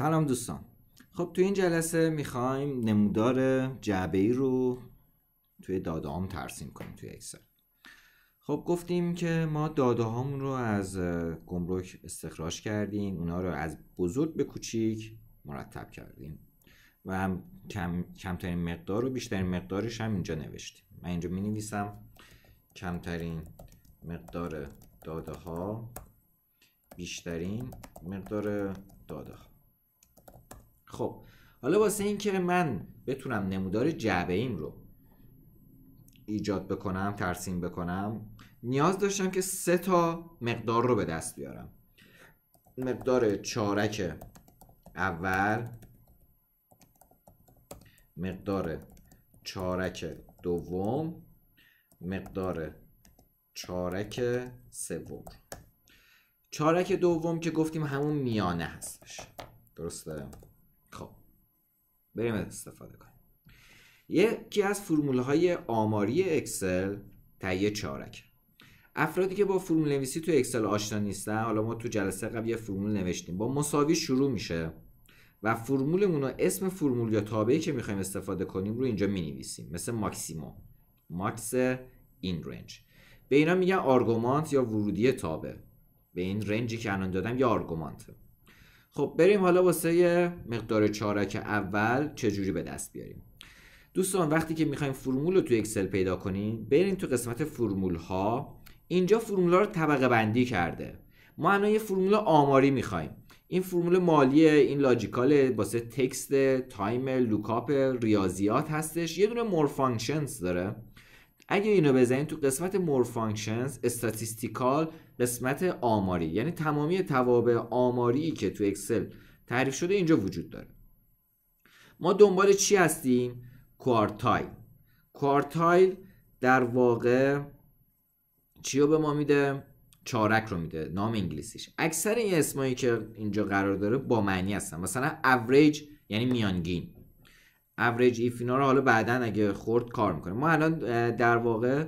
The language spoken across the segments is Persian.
سلام دوستان خب تو این جلسه میخوایم نمودار جعبه ای رو توی داده هم ترسیم کنیم توی اکسل خب گفتیم که ما داده رو از گمرک استخراج کردیم اونا رو از بزرگ به کوچیک مرتب کردیم و هم کم، کمترین مقدار و بیشترین مقدارش هم اینجا نوشتیم من اینجا می نویسم کمترین مقدار داده ها بیشترین مقدار داده ها خب حالا واسه اینکه من بتونم نمودار جعبه این رو ایجاد بکنم ترسیم بکنم نیاز داشتم که سه تا مقدار رو به دست بیارم مقدار چارک اول مقدار چارک دوم مقدار چارک سوم چارک دوم که گفتیم همون میانه هستش درسته بریم استفاده کنیم یکی از فرمول های آماری اکسل تهیه چارک افرادی که با فرمول نویسی تو اکسل آشنا نیستن حالا ما تو جلسه قبل یه فرمول نوشتیم با مساوی شروع میشه و فرمولمون رو اسم فرمول یا تابعی که میخوایم استفاده کنیم رو اینجا مینویسیم مثل ماکسیموم ماکس این رنج به اینا میگن آرگومانت یا ورودی تابع به این رنجی که الان دادم یا آرگومانته خب بریم حالا واسه مقدار چارک اول چجوری به دست بیاریم دوستان وقتی که میخوایم فرمول رو تو اکسل پیدا کنیم بریم تو قسمت فرمول ها اینجا فرمول ها رو طبقه بندی کرده ما الان یه فرمول آماری میخوایم این فرمول مالیه این لاجیکال واسه تکست تایم لوکاپ ریاضیات هستش یه دونه مور فانکشنز داره اگه اینو بزنید تو قسمت مور فانکشنز قسمت آماری یعنی تمامی توابع آماری که تو اکسل تعریف شده اینجا وجود داره ما دنبال چی هستیم کوارتایل کوارتایل در واقع چی رو به ما میده چارک رو میده نام انگلیسیش اکثر این اسمایی که اینجا قرار داره با معنی هستن مثلا اوریج یعنی میانگین اوریج ایفینا رو حالا بعدا اگه خورد کار میکنه ما الان در واقع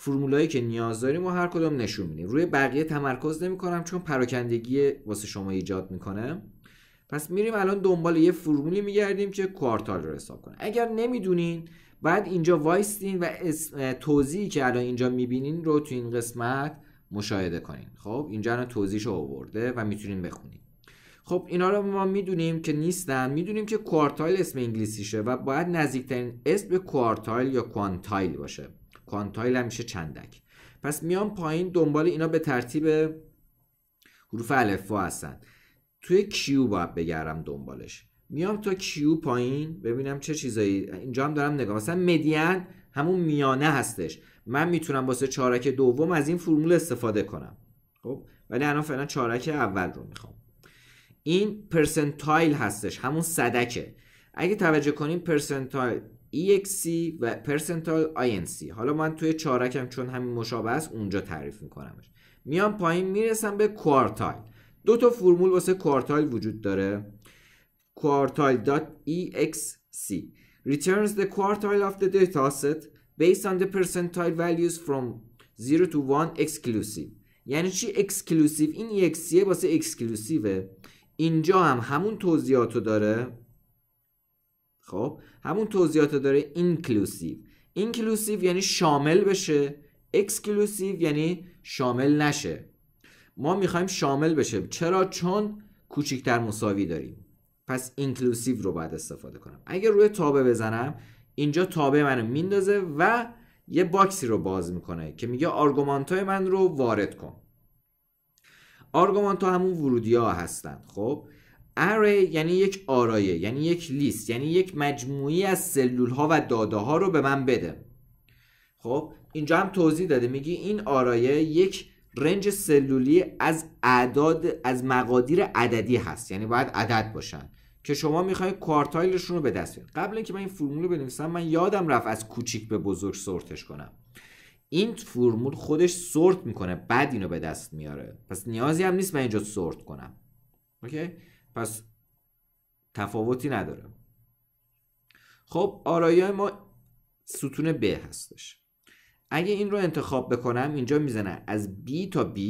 فرمولایی که نیاز داریم و هر کدوم نشون میدیم روی بقیه تمرکز کنم چون پراکندگی واسه شما ایجاد میکنه پس میریم الان دنبال یه فرمولی میگردیم که کوارتال رو حساب کنه اگر نمیدونین بعد اینجا وایستین و توضیحی که الان اینجا میبینین رو تو این قسمت مشاهده کنین خب اینجا الان توضیحش آورده و میتونین بخونین خب اینا رو ما میدونیم که نیستن میدونیم که کوارتایل اسم انگلیسیشه و باید نزدیکترین اسم به کوارتایل یا کوانتایل باشه کانتایل هم میشه چندک پس میام پایین دنبال اینا به ترتیب حروف الفا هستن توی کیو باید بگردم دنبالش میام تا کیو پایین ببینم چه چیزایی اینجا هم دارم نگاه مثلا مدین همون میانه هستش من میتونم واسه چارک دوم از این فرمول استفاده کنم خب ولی الان فعلا چارک اول رو میخوام این پرسنتایل هستش همون صدکه اگه توجه کنیم پرسنتایل EXC و پرسنتال INC حالا من توی چارکم چون همین مشابه است اونجا تعریف میکنمش میام پایین میرسم به کوارتایل دو تا فرمول واسه کوارتایل وجود داره quartile.exc returns the quartile of the data set based on the percentile values from 0 to 1 exclusive یعنی چی exclusive این EXC واسه exclusive اینجا هم همون توضیحاتو داره خب همون توضیحات داره اینکلوسیو اینکلوسیو یعنی شامل بشه اکسکلوسیو یعنی شامل نشه ما میخوایم شامل بشه چرا چون کوچیکتر مساوی داریم پس اینکلوسیو رو باید استفاده کنم اگر روی تابه بزنم اینجا تابه منو میندازه و یه باکسی رو باز میکنه که میگه آرگومانت های من رو وارد کن آرگومانت ها همون ورودی ها هستن خب اره یعنی یک آرایه یعنی یک لیست یعنی یک مجموعی از سلول ها و داده ها رو به من بده خب اینجا هم توضیح داده میگی این آرایه یک رنج سلولی از اعداد از مقادیر عددی هست یعنی باید عدد باشن که شما میخواید کوارتایلشون رو به دست بیارید قبل اینکه من این فرمول رو بنویسم من یادم رفت از کوچیک به بزرگ سورتش کنم این فرمول خودش سورت میکنه بعد اینو به دست میاره پس نیازی هم نیست من اینجا سورت کنم اوکی پس تفاوتی نداره خب آرایه ما ستون ب هستش اگه این رو انتخاب بکنم اینجا میزنه از B تا B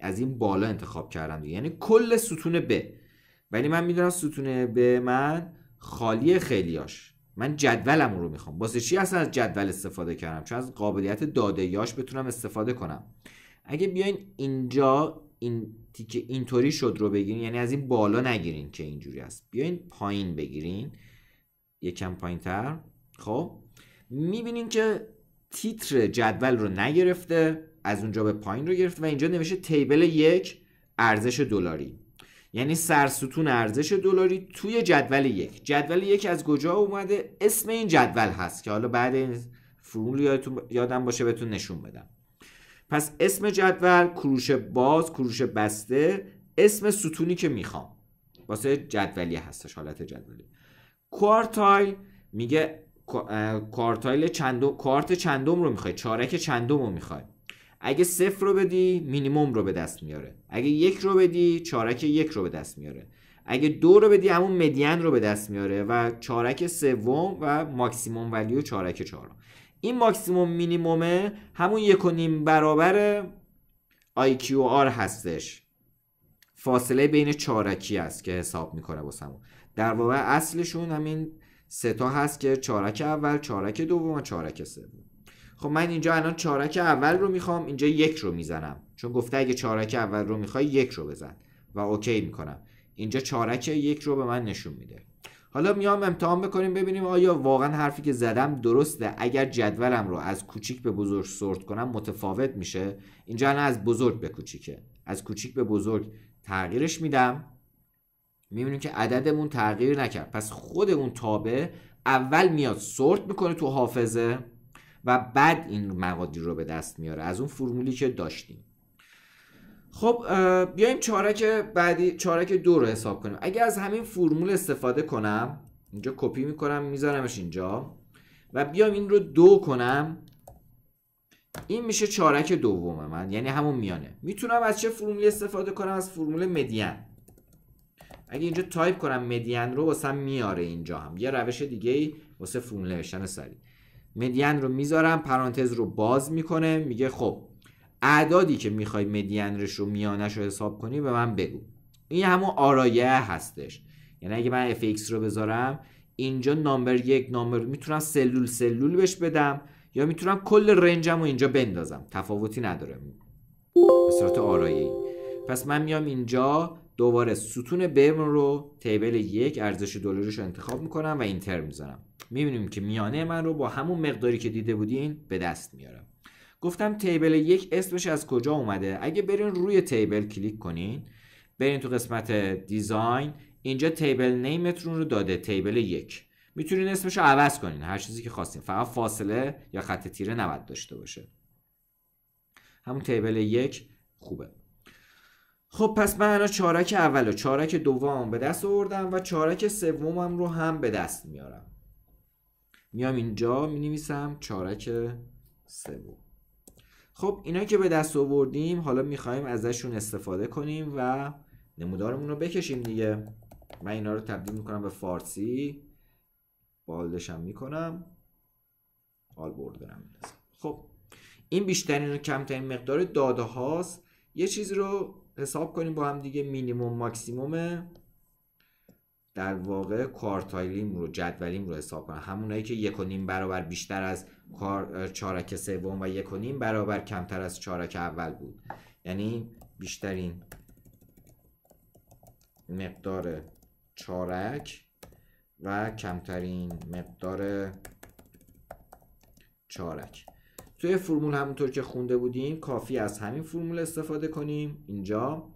از این بالا انتخاب کردم یعنی کل ستون ب ولی من میدونم ستون ب من خالی خیلیاش من جدولم رو میخوام باسه چی اصلا از جدول استفاده کردم چون از قابلیت داده یاش بتونم استفاده کنم اگه بیاین اینجا این تیکه اینطوری شد رو بگیرین یعنی از این بالا نگیرین که اینجوری است بیاین پایین بگیرین یکم پایین تر خب میبینین که تیتر جدول رو نگرفته از اونجا به پایین رو گرفته و اینجا نوشته تیبل یک ارزش دلاری یعنی سرستون ارزش دلاری توی جدول یک جدول یک از کجا اومده اسم این جدول هست که حالا بعد این فرمول یادم باشه بهتون نشون بدم پس اسم جدول کروش باز کروش بسته اسم ستونی که میخوام واسه جدولی هستش حالت جدولی کوارتایل میگه کوارتایل چندم کوارت چندم رو میخوای چارک چندم رو میخوای اگه صفر رو بدی مینیموم رو به دست میاره اگه یک رو بدی چارک یک رو به دست میاره اگه دو رو بدی همون مدین رو به دست میاره و چارک سوم و ماکسیموم ولیو چارک چهارم این ماکسیموم مینیمومه همون یک و نیم برابر IQR هستش فاصله بین چارکی است که حساب میکنه واسمون در واقع اصلشون همین سه هست که چارک اول چارک دوم و چارک سوم خب من اینجا الان چارک اول رو میخوام اینجا یک رو میزنم چون گفته اگه چارک اول رو میخوای یک رو بزن و اوکی میکنم اینجا چارک یک رو به من نشون میده حالا میام امتحان بکنیم ببینیم آیا واقعا حرفی که زدم درسته اگر جدولم رو از کوچیک به بزرگ سورت کنم متفاوت میشه اینجا نه از بزرگ به کوچیکه از کوچیک به بزرگ تغییرش میدم میبینیم که عددمون تغییر نکرد پس خود اون تابه اول میاد سورت میکنه تو حافظه و بعد این مقادیر رو به دست میاره از اون فرمولی که داشتیم خب بیایم چارک بعدی چارک دو رو حساب کنیم اگر از همین فرمول استفاده کنم اینجا کپی میکنم میذارمش اینجا و بیام این رو دو کنم این میشه چارک دوم من یعنی همون میانه میتونم از چه فرمولی استفاده کنم از فرمول مدین اگه اینجا تایپ کنم مدین رو واسه میاره اینجا هم یه روش دیگه ای واسه فرمول نوشتن سری مدین رو میذارم پرانتز رو باز میکنه میگه خب اعدادی که میخوای مدینرش رو میانش رو حساب کنی به من بگو این همون آرایه هستش یعنی اگه من fx رو بذارم اینجا نامبر یک نامبر میتونم سلول سلول بهش بدم یا میتونم کل رنجم رو اینجا بندازم تفاوتی نداره به صورت آرایه پس من میام اینجا دوباره ستون بیم رو تیبل یک ارزش دلارش رو انتخاب میکنم و اینتر میزنم میبینیم که میانه من رو با همون مقداری که دیده بودین به دست میارم گفتم تیبل یک اسمش از کجا اومده اگه برین روی تیبل کلیک کنین برین تو قسمت دیزاین اینجا تیبل نیمتون رو داده تیبل یک میتونین اسمش رو عوض کنین هر چیزی که خواستین فقط فاصله یا خط تیره نباید داشته باشه همون تیبل یک خوبه خب پس من الان چارک اول و چارک دوم به دست آوردم و چارک سومم رو هم به دست میارم میام اینجا می چارک سوم خب اینا که به دست آوردیم حالا میخوایم ازشون استفاده کنیم و نمودارمون رو بکشیم دیگه من اینا رو تبدیل میکنم به فارسی بالدشم میکنم آل خب این بیشترین و کمترین مقدار داده هاست یه چیز رو حساب کنیم با هم دیگه مینیموم ماکسیموم در واقع کارتایلیم رو جدولیم رو حساب کنم همونایی که یک برابر بیشتر از کار چارک سوم و یک و برابر کمتر از چارک اول بود یعنی بیشترین مقدار چارک و کمترین مقدار چارک توی فرمول همونطور که خونده بودیم کافی از همین فرمول استفاده کنیم اینجا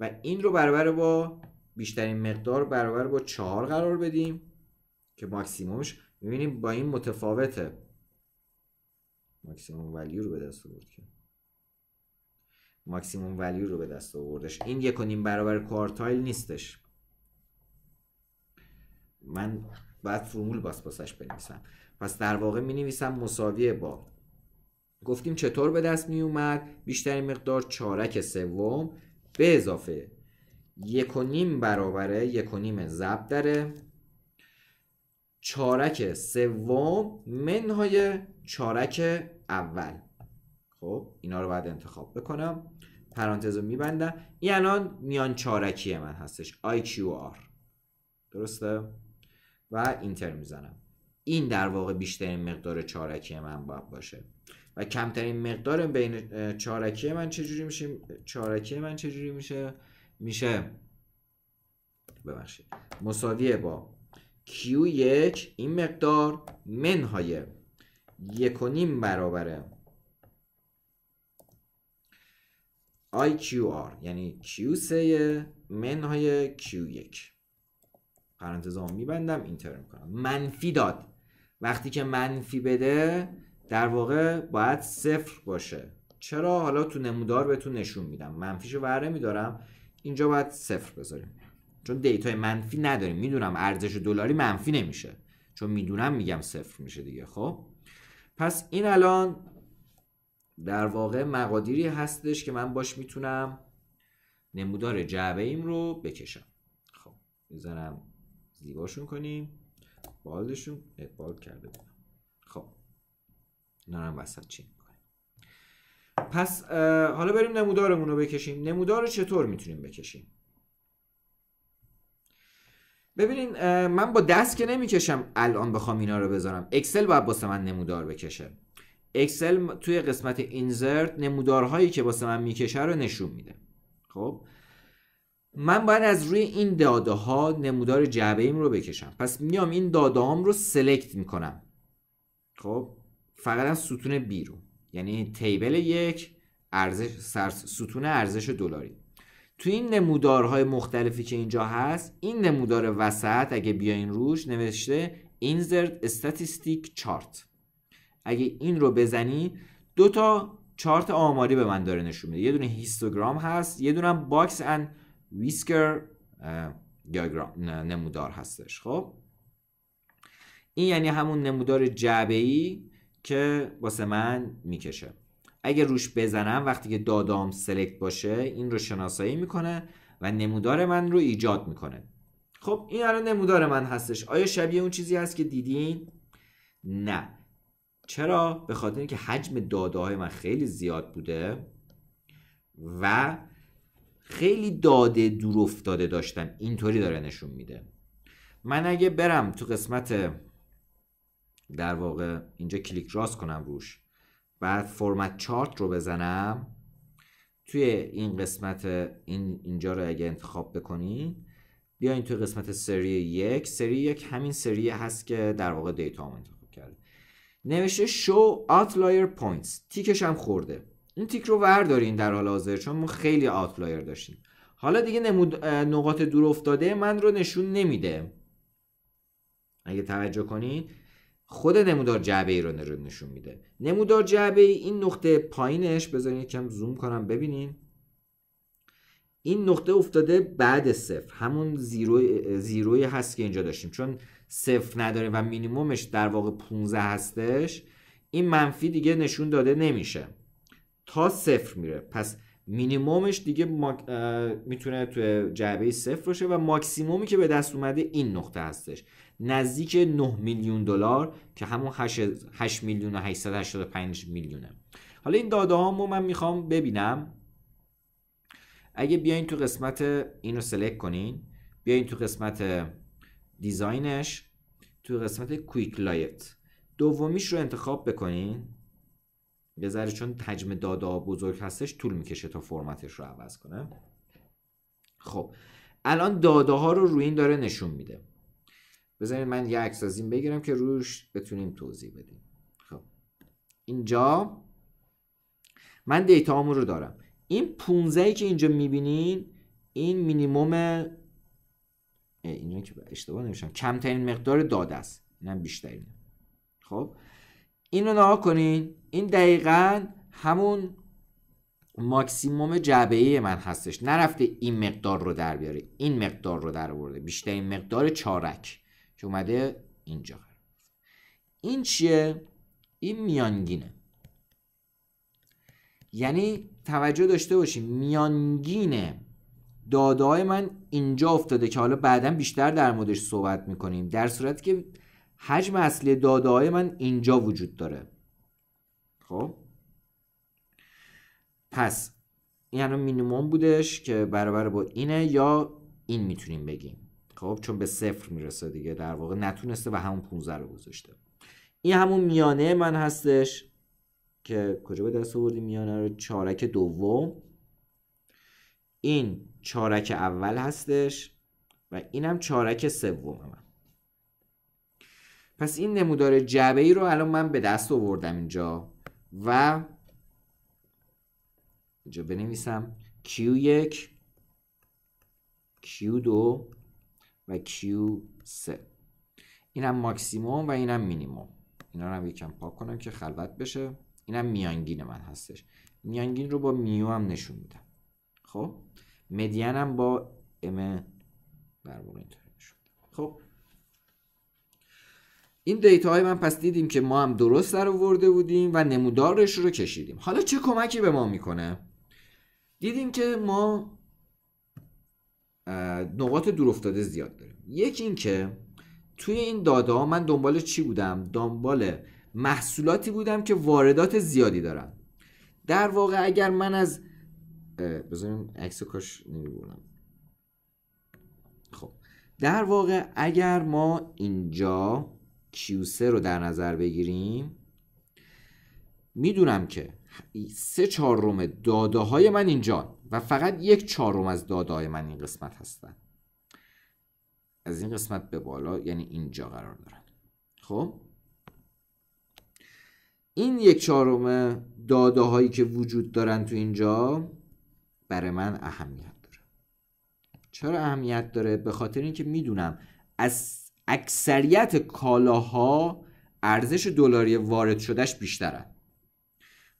و این رو برابر با بیشترین مقدار برابر با چهار قرار بدیم که ماکسیمومش میبینیم با این متفاوته ماکسیموم ولیو رو به دست آورد که ماکسیموم ولیو رو به دست آوردش این یک و نیم برابر کوارتایل نیستش من بعد فرمول باس باسش بنویسم پس در واقع می نویسم مساویه با گفتیم چطور به دست می اومد بیشترین مقدار چارک سوم به اضافه یک و نیم برابره یک و نیم ضرب داره چارک سوم منهای چارک اول خب اینا رو باید انتخاب بکنم پرانتز رو میبندم این الان میان چارکی من هستش IQR درسته؟ و اینتر میزنم این در واقع بیشترین مقدار چارکی من باید باشه و کمترین مقدار بین چارکی من چجوری میشه چارکی من چجوری میشه میشه ببخشید مساویه با Q1 این مقدار منهای یک و نیم برابره IQR یعنی Q3 منهای Q1 ها میبندم اینتر میکنم منفی داد وقتی که منفی بده در واقع باید صفر باشه چرا حالا تو نمودار بهتون نشون میدم منفیشو وره میدارم اینجا باید صفر بذاریم چون دیتای منفی نداریم میدونم ارزش دلاری منفی نمیشه چون میدونم میگم صفر میشه دیگه خب پس این الان در واقع مقادیری هستش که من باش میتونم نمودار جعبه ایم رو بکشم خب میزنم زیباشون کنیم بالدشون بالد کرده بودم خب نه هم وسط چیم پس حالا بریم نمودارمون رو بکشیم نمودار رو چطور میتونیم بکشیم ببینین من با دست که نمیکشم الان بخوام اینا رو بذارم اکسل باید واسه من نمودار بکشه اکسل توی قسمت اینزرت نمودارهایی که واسه من میکشه رو نشون میده خب من باید از روی این داده ها نمودار جعبه ایم رو بکشم پس میام این داده هام رو سلکت میکنم خب فقط از ستون بیرون یعنی تیبل یک ارزش ستون ارزش دلاری تو این نمودارهای مختلفی که اینجا هست این نمودار وسط اگه بیاین روش نوشته insert statistic chart اگه این رو بزنی دو تا چارت آماری به من داره نشون میده یه دونه هیستوگرام هست یه دونه باکس ان ویسکر نمودار هستش خب این یعنی همون نمودار جعبه ای که واسه من میکشه اگه روش بزنم وقتی که دادام سلکت باشه این رو شناسایی میکنه و نمودار من رو ایجاد میکنه خب این الان نمودار من هستش آیا شبیه اون چیزی هست که دیدین نه چرا به خاطر اینکه حجم داده های من خیلی زیاد بوده و خیلی داده دور افتاده داشتم اینطوری داره نشون میده من اگه برم تو قسمت در واقع اینجا کلیک راست کنم روش بعد فرمت چارت رو بزنم توی این قسمت این اینجا رو اگه انتخاب بکنی بیاین توی قسمت سری یک سری یک همین سری هست که در واقع دیتا هم انتخاب کرده نوشته show outlier points تیکش هم خورده این تیک رو وردارین در حال حاضر چون ما خیلی outlier داشتیم حالا دیگه نمود... نقاط دور افتاده من رو نشون نمیده اگه توجه کنین خود نمودار جعبه ای رو نشون میده نمودار جعبه ای این نقطه پایینش بذارین یکم زوم کنم ببینین این نقطه افتاده بعد صفر همون زیرو زیروی هست که اینجا داشتیم چون صفر نداره و مینیمومش در واقع 15 هستش این منفی دیگه نشون داده نمیشه تا صفر میره پس مینیمومش دیگه میتونه تو جعبه صفر باشه و ماکسیمومی که به دست اومده این نقطه هستش نزدیک 9 میلیون دلار که همون 8 میلیون و 885 میلیونه حالا این داده رو من میخوام ببینم اگه بیاین تو قسمت اینو سلکت کنین بیاین تو قسمت دیزاینش تو قسمت کویک لایت دومیش رو انتخاب بکنین یه ذره چون حجم داده بزرگ هستش طول میکشه تا فرمتش رو عوض کنه خب الان داده ها رو روی این داره نشون میده بذارید من یه این بگیرم که روش بتونیم توضیح بدیم خب اینجا من دیتا رو دارم این 15 ای که اینجا میبینین این مینیموم اینجا که اشتباه نمیشم کمترین مقدار داده است اینم بیشترینه خب اینو نها کنین این دقیقا همون ماکسیموم جعبه من هستش نرفته این مقدار رو در بیاره این مقدار رو در برده بیشترین مقدار چارک که اومده اینجا این چیه این میانگینه یعنی توجه داشته باشیم میانگینه داده من اینجا افتاده که حالا بعدا بیشتر در موردش صحبت میکنیم در صورتی که حجم اصلی داده من اینجا وجود داره خب پس این یعنی مینیموم بودش که برابر با اینه یا این میتونیم بگیم خب چون به صفر میرسه دیگه در واقع نتونسته و همون 15 رو گذاشته این همون میانه من هستش که کجا به دست آوردیم میانه رو چارک دوم این چارک اول هستش و اینم چارک سوم من پس این نمودار جعبه ای رو الان من به دست آوردم اینجا و اینجا بنویسم Q1 Q2 و Q3 اینم ماکسیموم و اینم مینیموم اینا رو هم یکم پاک کنم که خلوت بشه اینم میانگین من هستش میانگین رو با میو هم نشون میدم خب مدین هم با ام در واقع اینطوری خب این دیتا های من پس دیدیم که ما هم درست در ورده بودیم و نمودارش رو کشیدیم حالا چه کمکی به ما میکنه دیدیم که ما نقاط افتاده زیاد داریم یکی اینکه توی این داده ها من دنبال چی بودم دنبال محصولاتی بودم که واردات زیادی دارن در واقع اگر من از بذاریم عکس کاش خب در واقع اگر ما اینجا کیوسه رو در نظر بگیریم میدونم که سه روم داده های من اینجا و فقط یک چهارم از دادای من این قسمت هستن از این قسمت به بالا یعنی اینجا قرار دارن خب این یک چهارم داده هایی که وجود دارن تو اینجا برای من اهمیت داره چرا اهمیت داره به خاطر اینکه میدونم از اکثریت کالاها ارزش دلاری وارد شدهش بیشتره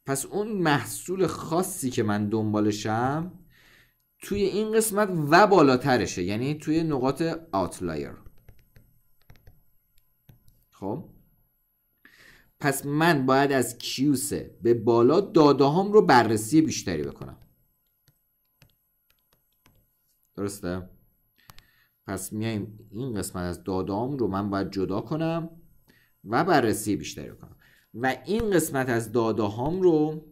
پس اون محصول خاصی که من دنبالشم توی این قسمت و بالاترشه یعنی توی نقاط آتلایر خب پس من باید از کیوسه به بالا داده هم رو بررسی بیشتری بکنم درسته؟ پس میایم این قسمت از دادام رو من باید جدا کنم و بررسی بیشتری کنم و این قسمت از داده هام رو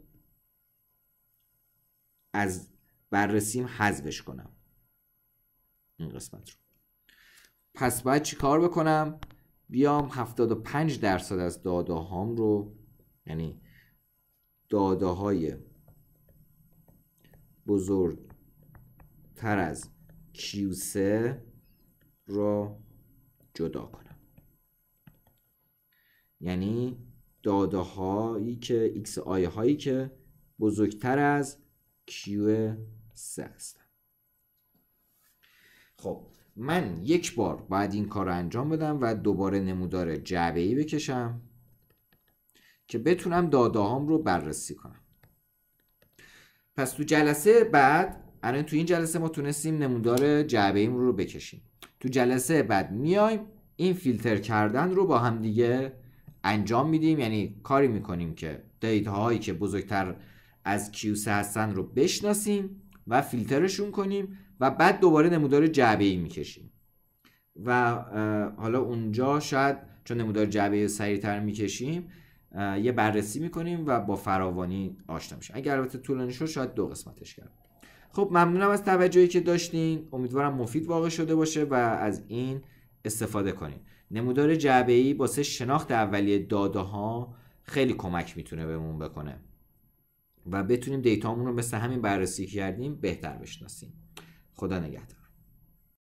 از بررسیم حذفش کنم این قسمت رو پس باید چی کار بکنم بیام 75 درصد از داده هام رو یعنی داده های بزرگ تر از Q3 را جدا کنم یعنی داده هایی که ایکس آی هایی که بزرگتر از کیو سه هستن خب من یک بار بعد این کار رو انجام بدم و دوباره نمودار جعبه ای بکشم که بتونم داده هام رو بررسی کنم پس تو جلسه بعد الان تو این جلسه ما تونستیم نمودار جعبه ایم رو بکشیم تو جلسه بعد میایم این فیلتر کردن رو با هم دیگه انجام میدیم یعنی کاری میکنیم که دیتا هایی که بزرگتر از کیوسه هستن رو بشناسیم و فیلترشون کنیم و بعد دوباره نمودار جعبه ای میکشیم و حالا اونجا شاید چون نمودار جعبه ای سریعتر میکشیم یه بررسی میکنیم و با فراوانی آشنا میشیم اگر البته طولانی شد شاید دو قسمتش کرد خب ممنونم از توجهی که داشتین امیدوارم مفید واقع شده باشه و از این استفاده کنید نمودار جعبه ای واسه شناخت اولیه داده ها خیلی کمک میتونه بهمون بکنه و بتونیم دیتامون رو مثل همین بررسی کردیم بهتر بشناسیم خدا نگهدار